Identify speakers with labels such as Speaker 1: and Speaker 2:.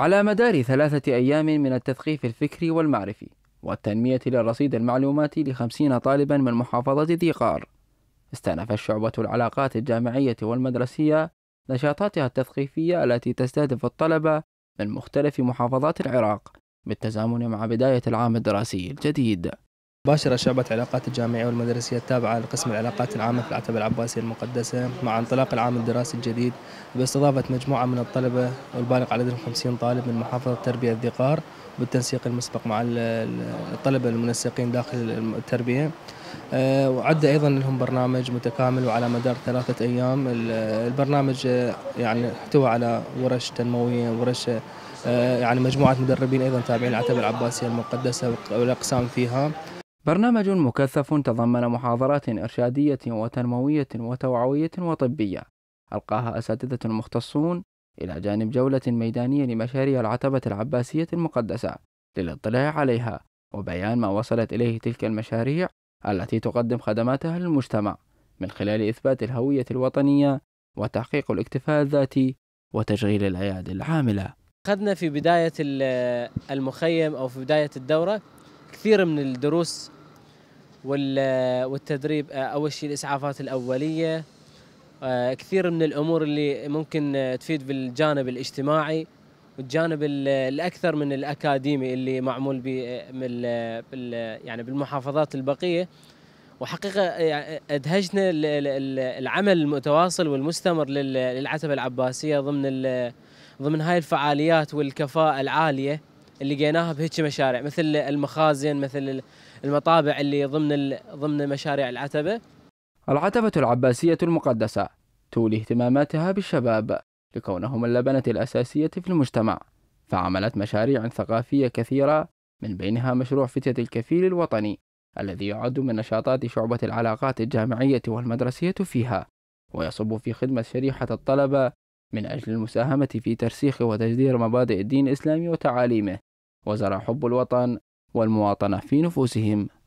Speaker 1: على مدار ثلاثة أيام من التثقيف الفكري والمعرفي والتنمية للرصيد المعلوماتي لخمسين طالبا من محافظة ذيقار استأنف الشعبة العلاقات الجامعية والمدرسية نشاطاتها التثقيفية التي تستهدف الطلبة من مختلف محافظات العراق بالتزامن مع بداية العام الدراسي
Speaker 2: الجديد باشر شعبة علاقات الجامعية والمدرسية التابعة لقسم العلاقات العامة في العتبة العباسية المقدسة مع انطلاق العام الدراسي الجديد باستضافة مجموعة من الطلبة والبالغ عددهم 50 طالب من محافظة تربية الذقار بالتنسيق المسبق مع الطلبة المنسقين داخل التربية آه، وعد أيضا لهم برنامج متكامل وعلى مدار ثلاثة أيام البرنامج آه، يعني احتوى على ورش تنموية ورش آه، يعني مجموعة مدربين أيضا تابعين العتبة العباسية المقدسة والأقسام
Speaker 1: فيها برنامج مكثف تضمن محاضرات إرشادية وتنموية وتوعوية وطبية ألقاها أساتذة مختصون إلى جانب جولة ميدانية لمشاريع العتبة العباسية المقدسة للاطلاع عليها وبيان ما وصلت إليه تلك المشاريع التي تقدم خدماتها للمجتمع من خلال إثبات الهوية الوطنية وتحقيق الاكتفاء الذاتي وتشغيل الأيادي العاملة
Speaker 3: أخذنا في بداية المخيم أو في بداية الدورة كثير من الدروس والتدريب آه، اول شيء الاسعافات الاوليه آه، كثير من الامور اللي ممكن آه، تفيد بالجانب الاجتماعي والجانب الاكثر من الاكاديمي اللي معمول يعني بالمحافظات البقيه وحقيقه ادهشنا العمل المتواصل والمستمر للعتبه العباسيه ضمن ضمن هاي الفعاليات والكفاءه العاليه اللي لقيناها بهيك مشاريع مثل المخازن مثل المطابع اللي ضمن ضمن مشاريع العتبه.
Speaker 1: العتبه العباسيه المقدسه تولي اهتماماتها بالشباب لكونهم اللبنه الاساسيه في المجتمع فعملت مشاريع ثقافيه كثيره من بينها مشروع فتية الكفيل الوطني الذي يعد من نشاطات شعبة العلاقات الجامعية والمدرسية فيها ويصب في خدمة شريحة الطلبة من أجل المساهمة في ترسيخ وتجدير مبادئ الدين الإسلامي وتعاليمه وزرع حب الوطن والمواطنة في نفوسهم